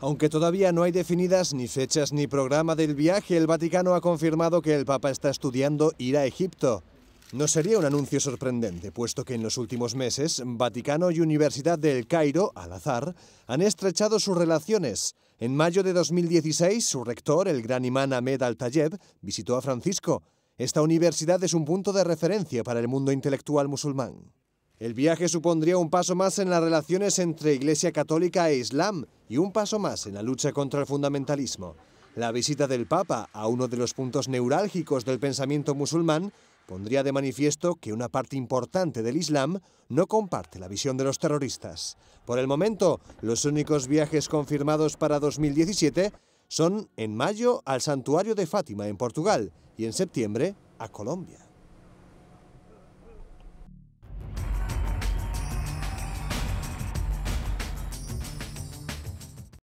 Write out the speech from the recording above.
Aunque todavía no hay definidas ni fechas ni programa del viaje, el Vaticano ha confirmado que el Papa está estudiando ir a Egipto. No sería un anuncio sorprendente, puesto que en los últimos meses Vaticano y Universidad del Cairo, al azar, han estrechado sus relaciones. En mayo de 2016, su rector, el gran imán Ahmed Al-Tayeb, visitó a Francisco. Esta universidad es un punto de referencia para el mundo intelectual musulmán. El viaje supondría un paso más en las relaciones entre Iglesia Católica e Islam, y un paso más en la lucha contra el fundamentalismo. La visita del Papa a uno de los puntos neurálgicos del pensamiento musulmán pondría de manifiesto que una parte importante del Islam no comparte la visión de los terroristas. Por el momento, los únicos viajes confirmados para 2017 son en mayo al santuario de Fátima en Portugal y en septiembre a Colombia.